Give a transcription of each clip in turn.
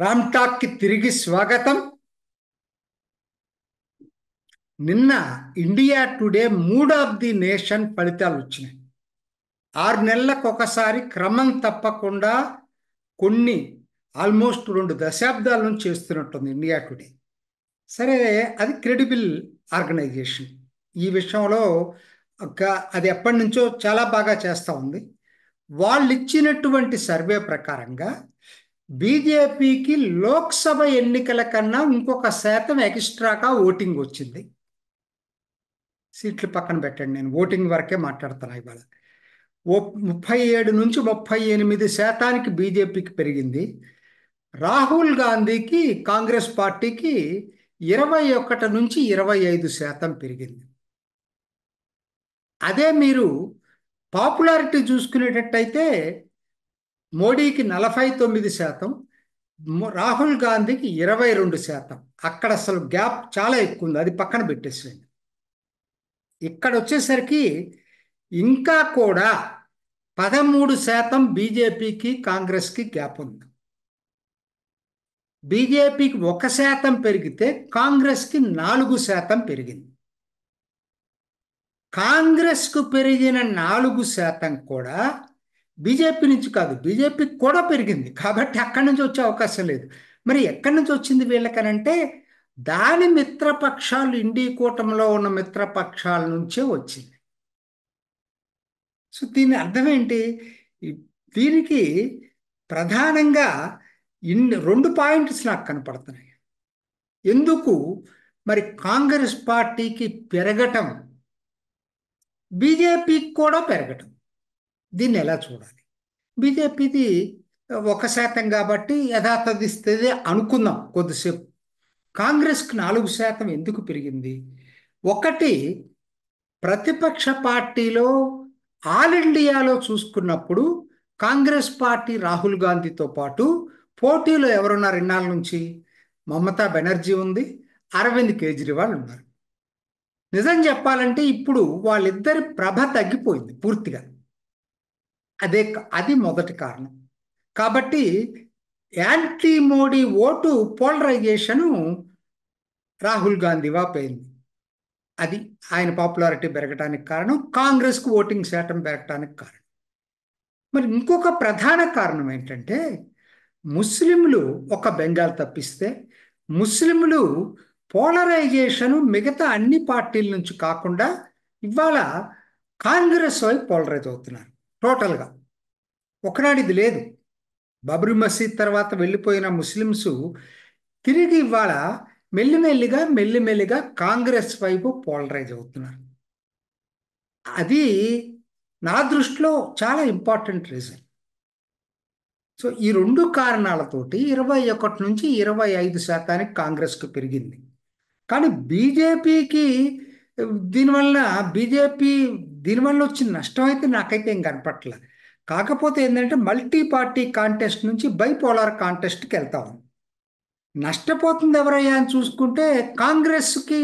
రామ్ కి తిరిగి స్వాగతం నిన్న India Today mood of the nation ఫలితాలు వచ్చినాయి ఆరు నెలలకు ఒకసారి క్రమం తప్పకుండా కొన్ని ఆల్మోస్ట్ రెండు దశాబ్దాల నుంచి చేస్తున్నట్టుంది ఇండియా టుడే సరే అది క్రెడిబుల్ ఆర్గనైజేషన్ ఈ విషయంలో అది ఎప్పటి నుంచో చాలా బాగా చేస్తూ ఉంది వాళ్ళు ఇచ్చినటువంటి సర్వే ప్రకారంగా బీజేపీకి లోక్సభ ఎన్నికల కన్నా ఇంకొక శాతం ఎక్స్ట్రాగా ఓటింగ్ వచ్చింది సీట్లు పక్కన పెట్టండి నేను ఓటింగ్ వరకే మాట్లాడుతున్నా ఇవాళ ఓ ముప్పై ఏడు నుంచి ముప్పై ఎనిమిది శాతానికి బీజేపీకి పెరిగింది రాహుల్ గాంధీకి కాంగ్రెస్ పార్టీకి ఇరవై ఒకటి నుంచి ఇరవై ఐదు శాతం పెరిగింది అదే మీరు పాపులారిటీ చూసుకునేటట్టయితే మోడీకి నలభై తొమ్మిది శాతం రాహుల్ గాంధీకి ఇరవై రెండు శాతం అక్కడ అసలు గ్యాప్ చాలా ఎక్కువ ఉంది అది పక్కన పెట్టేసేయండి ఇక్కడ వచ్చేసరికి ఇంకా కూడా పదమూడు శాతం బీజేపీకి కాంగ్రెస్కి గ్యాప్ ఉంది బీజేపీకి ఒక శాతం పెరిగితే కాంగ్రెస్కి నాలుగు శాతం పెరిగింది కాంగ్రెస్కు పెరిగిన నాలుగు శాతం కూడా బీజేపీ నుంచి కాదు బీజేపీ కూడా పెరిగింది కాబట్టి అక్కడి నుంచి వచ్చే అవకాశం లేదు మరి ఎక్కడి నుంచి వచ్చింది వీళ్ళకనంటే దాని మిత్రపక్షాలు ఇండి కూటమిలో ఉన్న మిత్రపక్షాల నుంచే వచ్చింది సో దీని అర్థం ఏంటి దీనికి ప్రధానంగా ఇన్ని రెండు పాయింట్స్ నాకు కనపడుతున్నాయి ఎందుకు మరి కాంగ్రెస్ పార్టీకి పెరగటం బీజేపీకి కూడా పెరగటం దీన్ని ఎలా చూడాలి బీజేపీది ఒక శాతం కాబట్టి యథాతథి అనుకుందాం కొద్దిసేపు కాంగ్రెస్కి నాలుగు శాతం ఎందుకు పెరిగింది ఒకటి ప్రతిపక్ష పార్టీలో ఆల్ ఇండియాలో చూసుకున్నప్పుడు కాంగ్రెస్ పార్టీ రాహుల్ గాంధీతో పాటు పోటీలో ఎవరున్నారు ఇన్నాళ్ళ నుంచి మమతా బెనర్జీ ఉంది అరవింద్ కేజ్రీవాల్ ఉన్నారు నిజం చెప్పాలంటే ఇప్పుడు వాళ్ళిద్దరి ప్రభ తగ్గిపోయింది పూర్తిగా అదే అది మొదటి కారణం కాబట్టి anti Modi vote polarisation Rahul Gandhi వాపోయింది అది ఆయన పాపులారిటీ పెరగటానికి కారణం కాంగ్రెస్కు ఓటింగ్ శాతం పెరగటానికి కారణం మరి ఇంకొక ప్రధాన కారణం ఏంటంటే ముస్లింలు ఒక బెంగాల్ తప్పిస్తే ముస్లింలు పోలరైజేషను మిగతా అన్ని పార్టీల నుంచి కాకుండా ఇవాళ కాంగ్రెస్ వైపు పోలరైజ్ అవుతున్నారు టోటల్గా ఒకనాడు ఇది లేదు బబ్రీ మసీద్ తర్వాత వెళ్ళిపోయిన ముస్లిమ్స్ తిరిగి ఇవాళ మెల్లిమెల్లిగా మెల్లిమెల్లిగా కాంగ్రెస్ వైపు పోలరైజ్ అవుతున్నారు అది నా దృష్టిలో చాలా ఇంపార్టెంట్ రీజన్ సో ఈ రెండు కారణాలతోటి ఇరవై ఒకటి నుంచి ఇరవై ఐదు శాతానికి కాంగ్రెస్కు పెరిగింది కానీ బీజేపీకి దీనివల్ల బీజేపీ దీనివల్ల వచ్చిన నష్టం అయితే నాకైతే ఏం కనపట్లేదు కాకపోతే ఏంటంటే మల్టీ పార్టీ కాంటెస్ట్ నుంచి బైపోలార్ కాంటెస్ట్కి వెళ్తా ఉంది నష్టపోతుంది ఎవరయ్యా అని చూసుకుంటే కాంగ్రెస్కి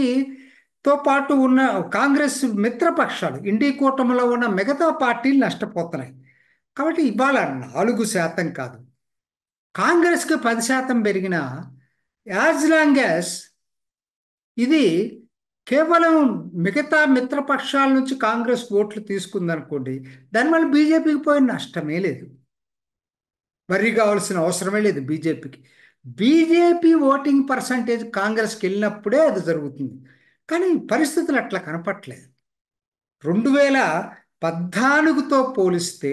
తో పాటు ఉన్న కాంగ్రెస్ మిత్రపక్షాలు ఇండి కూటమిలో ఉన్న మిగతా పార్టీలు నష్టపోతున్నాయి కాబట్టి ఇవాళ నాలుగు శాతం కాదు కాంగ్రెస్కి పది శాతం పెరిగిన యాజ్ లాంగ్ యాజ్ ఇది కేవలం మిగతా మిత్రపక్షాల నుంచి కాంగ్రెస్ ఓట్లు తీసుకుందనుకోండి దానివల్ల బీజేపీకి పోయిన నష్టమే లేదు వరి కావాల్సిన అవసరమే లేదు బీజేపీకి బీజేపీ ఓటింగ్ పర్సంటేజ్ కాంగ్రెస్కి వెళ్ళినప్పుడే అది జరుగుతుంది కానీ పరిస్థితులు అట్లా కనపట్లేదు రెండు వేల పద్నాలుగుతో పోలిస్తే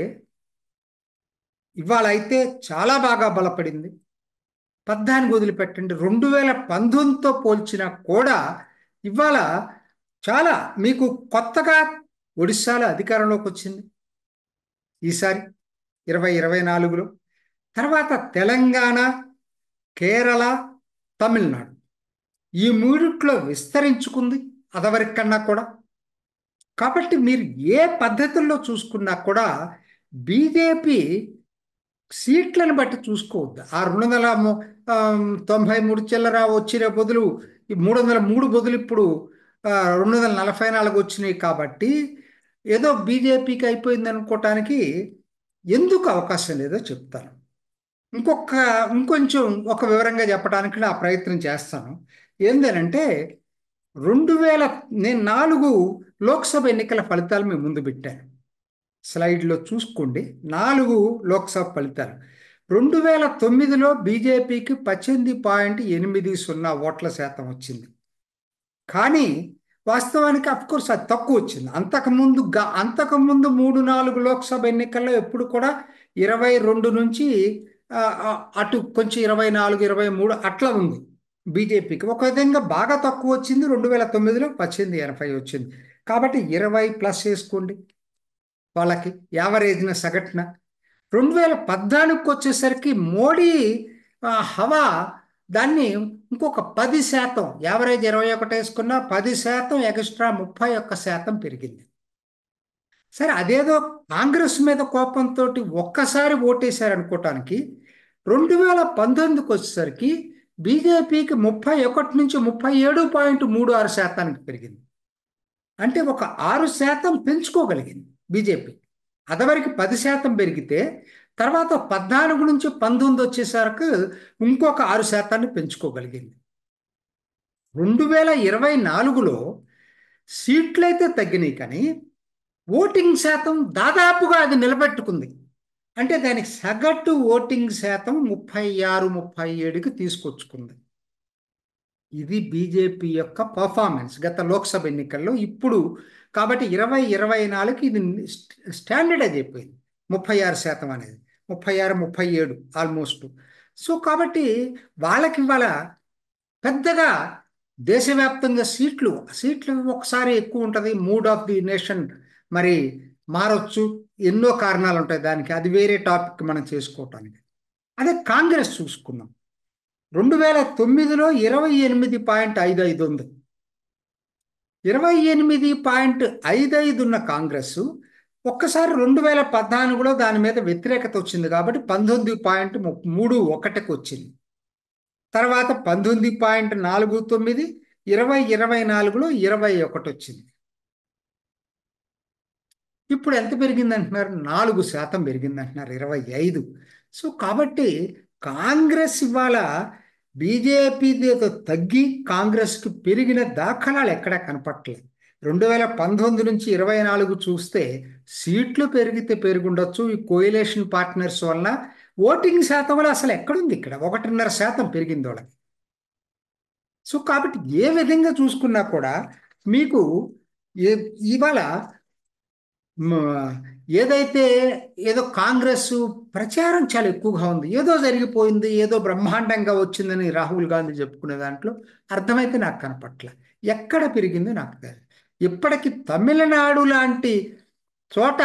ఇవాళ అయితే చాలా బాగా బలపడింది పద్నాలుగు వదిలిపెట్టండి రెండు వేల పంతొమ్మిదితో పోల్చినా కూడా ఇవాళ చాలా మీకు కొత్తగా ఒడిశాలో అధికారంలోకి వచ్చింది ఈసారి ఇరవై ఇరవై నాలుగులో తర్వాత తెలంగాణ కేరళ తమిళనాడు ఈ మూడిట్లో విస్తరించుకుంది అదవరికి కన్నా కూడా కాబట్టి మీరు ఏ పద్ధతుల్లో చూసుకున్నా కూడా బీజేపీ సీట్లను బట్టి చూసుకోవద్దు ఆ రెండు వందల తొంభై మూడు చిల్లర వచ్చిన బదులు ఈ మూడు వందల మూడు బదులు ఇప్పుడు రెండు వందల నలభై నాలుగు వచ్చినాయి కాబట్టి ఏదో బీజేపీకి అయిపోయింది అనుకోవటానికి ఎందుకు అవకాశం లేదో చెప్తాను ఇంకొక ఇంకొంచెం ఒక వివరంగా చెప్పడానికి నా ప్రయత్నం చేస్తాను ఏందనంటే రెండు వేల నేను నాలుగు లోక్సభ ఎన్నికల ఫలితాలు మేము ముందు పెట్టాను స్లైడ్లో చూసుకోండి నాలుగు లోక్సభ ఫలితాలు రెండు వేల తొమ్మిదిలో బీజేపీకి పద్దెనిమిది పాయింట్ ఎనిమిది సున్నా ఓట్ల శాతం వచ్చింది కానీ వాస్తవానికి అఫ్కోర్స్ అది తక్కువ వచ్చింది అంతకుముందు అంతకుముందు మూడు నాలుగు లోక్సభ ఎన్నికల్లో ఎప్పుడు కూడా ఇరవై రెండు నుంచి అటు కొంచెం ఇరవై నాలుగు ఇరవై మూడు అట్లా ఉంది బీజేపీకి ఒక విధంగా బాగా తక్కువ వచ్చింది రెండు వేల తొమ్మిదిలో పద్దెనిమిది ఎనభై వచ్చింది కాబట్టి ఇరవై ప్లస్ చేసుకోండి వాళ్ళకి యావరేజ్న సగటున రెండు వేల పద్నాలుగుకి వచ్చేసరికి మోడీ హవా దాన్ని ఇంకొక పది శాతం యావరేజ్ ఇరవై ఒకటి వేసుకున్న పది శాతం ఎక్స్ట్రా ముప్పై ఒక్క శాతం పెరిగింది సరే అదేదో కాంగ్రెస్ మీద కోపంతో ఒక్కసారి అనుకోవటానికి రెండు వేల పంతొమ్మిదికి వచ్చేసరికి బీజేపీకి ముప్పై ఒకటి నుంచి ముప్పై ఏడు పాయింట్ మూడు ఆరు శాతానికి పెరిగింది అంటే ఒక ఆరు శాతం పెంచుకోగలిగింది బీజేపీ అదవరికి పది శాతం పెరిగితే తర్వాత పద్నాలుగు నుంచి పంతొమ్మిది వచ్చేసరికి ఇంకొక ఆరు శాతాన్ని పెంచుకోగలిగింది రెండు వేల ఇరవై నాలుగులో సీట్లు అయితే తగ్గినాయి కానీ ఓటింగ్ శాతం దాదాపుగా అది నిలబెట్టుకుంది అంటే దానికి సగటు ఓటింగ్ శాతం ముప్పై ఆరు ముప్పై ఏడుకి తీసుకొచ్చుకుంది ఇది బీజేపీ యొక్క పర్ఫార్మెన్స్ గత లోక్సభ ఎన్నికల్లో ఇప్పుడు కాబట్టి ఇరవై ఇరవై నాలుగు ఇది స్టాండర్డైజ్ అయిపోయింది ముప్పై ఆరు శాతం అనేది ముప్పై ఆరు ముప్పై ఏడు ఆల్మోస్ట్ సో కాబట్టి వాళ్ళకి ఇవాళ పెద్దగా దేశవ్యాప్తంగా సీట్లు సీట్లు ఒకసారి ఎక్కువ ఉంటుంది మూడ్ ఆఫ్ ది నేషన్ మరి మారొచ్చు ఎన్నో కారణాలు ఉంటాయి దానికి అది వేరే టాపిక్ మనం చేసుకోవటానికి అదే కాంగ్రెస్ చూసుకున్నాం రెండు వేల తొమ్మిదిలో ఇరవై ఎనిమిది పాయింట్ ఐదు ఐదు ఉంది ఇరవై ఎనిమిది పాయింట్ ఐదు ఐదు ఉన్న కాంగ్రెస్ ఒక్కసారి రెండు వేల పద్నాలుగులో దాని మీద వ్యతిరేకత వచ్చింది కాబట్టి పంతొమ్మిది పాయింట్ మూడు ఒకటికి వచ్చింది తర్వాత పంతొమ్మిది పాయింట్ నాలుగు తొమ్మిది ఇరవై ఇరవై నాలుగులో ఇరవై ఒకటి వచ్చింది ఇప్పుడు ఎంత పెరిగింది అంటున్నారు నాలుగు శాతం పెరిగింది అంటున్నారు ఇరవై ఐదు సో కాబట్టి కాంగ్రెస్ ఇవాళ బీజేపీ తగ్గి కాంగ్రెస్కు పెరిగిన దాఖలాలు ఎక్కడా కనపట్లేదు రెండు వేల పంతొమ్మిది నుంచి ఇరవై నాలుగు చూస్తే సీట్లు పెరిగితే పెరుగుండొచ్చు ఈ కోయిలేషన్ పార్ట్నర్స్ వల్ల ఓటింగ్ శాతం వల్ల అసలు ఎక్కడుంది ఇక్కడ ఒకటిన్నర శాతం పెరిగింది వాళ్ళకి సో కాబట్టి ఏ విధంగా చూసుకున్నా కూడా మీకు ఇవాళ ఏదైతే ఏదో కాంగ్రెస్ ప్రచారం చాలా ఎక్కువగా ఉంది ఏదో జరిగిపోయింది ఏదో బ్రహ్మాండంగా వచ్చిందని రాహుల్ గాంధీ చెప్పుకునే దాంట్లో అర్థమైతే నాకు కనపట్ల ఎక్కడ పెరిగిందో నాకు తెలియదు ఇప్పటికీ తమిళనాడు లాంటి చోట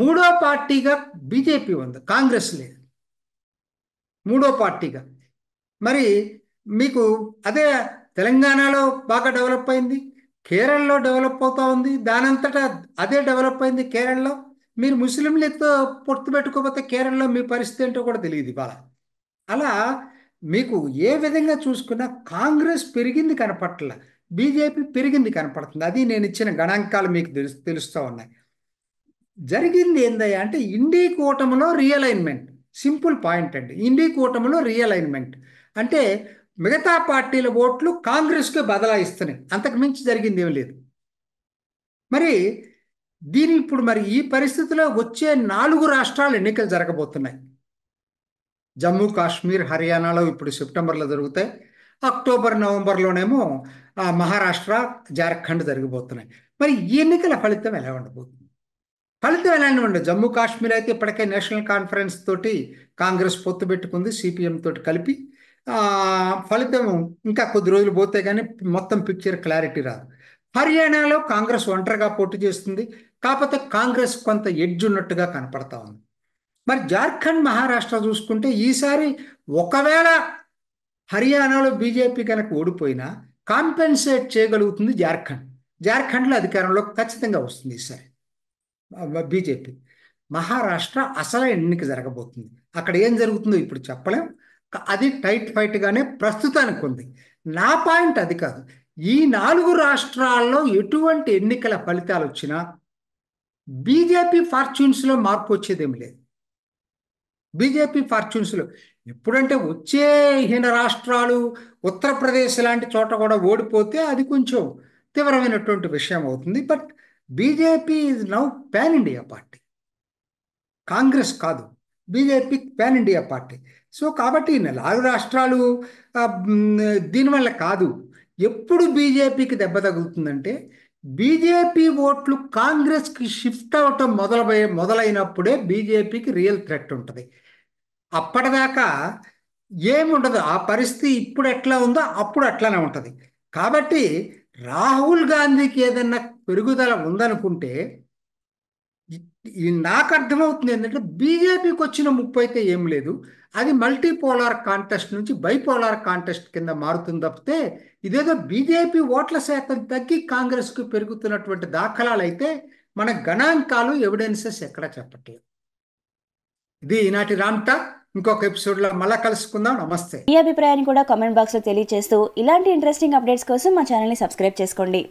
మూడో పార్టీగా బీజేపీ ఉంది కాంగ్రెస్ లేదు మూడో పార్టీగా మరి మీకు అదే తెలంగాణలో బాగా డెవలప్ అయింది కేరళలో డెవలప్ అవుతా ఉంది దానంతటా అదే డెవలప్ అయింది కేరళలో మీరు ముస్లింలతో పొత్తు పెట్టుకోకపోతే కేరళలో మీ పరిస్థితి ఏంటో కూడా తెలియదు ఇవాళ అలా మీకు ఏ విధంగా చూసుకున్నా కాంగ్రెస్ పెరిగింది కనపట్ల బీజేపీ పెరిగింది కనపడుతుంది అది నేను ఇచ్చిన గణాంకాలు మీకు తెలుసు తెలుస్తూ ఉన్నాయి జరిగింది ఏందయ్యా అంటే ఇండీ కూటమిలో రియలైన్మెంట్ సింపుల్ పాయింట్ అండి ఇండీ కూటమిలో రియలైన్మెంట్ అంటే మిగతా పార్టీల ఓట్లు కాంగ్రెస్కే బదలాయిస్తున్నాయి అంతకు మించి జరిగింది ఏం లేదు మరి దీని ఇప్పుడు మరి ఈ పరిస్థితిలో వచ్చే నాలుగు రాష్ట్రాలు ఎన్నికలు జరగబోతున్నాయి జమ్మూ కాశ్మీర్ హర్యానాలో ఇప్పుడు సెప్టెంబర్లో జరుగుతాయి అక్టోబర్ నవంబర్లోనేమో మహారాష్ట్ర జార్ఖండ్ జరగబోతున్నాయి మరి ఈ ఎన్నికల ఫలితం ఎలా ఉండబోతుంది ఫలితం ఎలా ఉండదు జమ్మూ కాశ్మీర్ అయితే ఇప్పటికే నేషనల్ కాన్ఫరెన్స్ తోటి కాంగ్రెస్ పొత్తు పెట్టుకుంది సిపిఎం తోటి కలిపి ఫలితం ఇంకా కొద్ది రోజులు పోతే కానీ మొత్తం పిక్చర్ క్లారిటీ రాదు హర్యానాలో కాంగ్రెస్ ఒంటరిగా పోటీ చేస్తుంది కాకపోతే కాంగ్రెస్ కొంత ఎడ్జ్ ఉన్నట్టుగా కనపడతా ఉంది మరి జార్ఖండ్ మహారాష్ట్ర చూసుకుంటే ఈసారి ఒకవేళ హర్యానాలో బీజేపీ కనుక ఓడిపోయినా కాంపెన్సేట్ చేయగలుగుతుంది జార్ఖండ్ జార్ఖండ్లో అధికారంలో ఖచ్చితంగా వస్తుంది ఈసారి బీజేపీ మహారాష్ట్ర అసలు ఎన్నిక జరగబోతుంది అక్కడ ఏం జరుగుతుందో ఇప్పుడు చెప్పలేం అది టైట్ ఫైట్గానే ప్రస్తుతానికి ఉంది నా పాయింట్ అది కాదు ఈ నాలుగు రాష్ట్రాల్లో ఎటువంటి ఎన్నికల ఫలితాలు వచ్చినా బీజేపీ ఫార్చ్యూన్స్లో మార్పు వచ్చేదేమి లేదు బీజేపీ ఫార్చ్యూన్స్లో ఎప్పుడంటే వచ్చే హీన రాష్ట్రాలు ఉత్తరప్రదేశ్ లాంటి చోట కూడా ఓడిపోతే అది కొంచెం తీవ్రమైనటువంటి విషయం అవుతుంది but BJP is now pan India party Congress కాదు BJP pan India party so కాబట్టి నాలుగు రాష్ట్రాలు దీనివల్ల కాదు ఎప్పుడు బీజేపీకి దెబ్బ తగులుతుందంటే బీజేపీ ఓట్లు కాంగ్రెస్కి షిఫ్ట్ అవటం మొదలై మొదలైనప్పుడే బీజేపీకి రియల్ థ్రెట్ ఉంటుంది అప్పటిదాకా ఏముండదు ఆ పరిస్థితి ఇప్పుడు ఎట్లా ఉందో అప్పుడు అట్లానే ఉంటుంది కాబట్టి రాహుల్ గాంధీకి ఏదన్నా పెరుగుదల ఉందనుకుంటే నాకు అర్థమవుతుంది ఏంటంటే బీజేపీకి వచ్చిన ముప్పు అయితే ఏం లేదు అది మల్టీపోలార్ కాంటెస్ట్ నుంచి బైపోలార్ కాంటెస్ట్ కింద మారుతుంది తప్పితే ఇదేదో బీజేపీ ఓట్ల శాతం తగ్గి కాంగ్రెస్కు పెరుగుతున్నటువంటి దాఖలాలు అయితే మన గణాంకాలు ఎవిడెన్సెస్ ఎక్కడ చెప్పట్లేదు ఇది ఈనాటి రామ్టా ఇంకొక ఎపిసోడ్ లో మళ్ళీ కలుసుకుందాం నమస్తే మీ అభిప్రాయాన్ని కూడా కామెంట్ బాక్స్ లో తెలియజేస్తూ ఇలాంటి ఇంట్రెస్టింగ్ అప్డేట్స్ కోసం మా ఛానల్ ని సబ్స్క్రైబ్ చేసుకోండి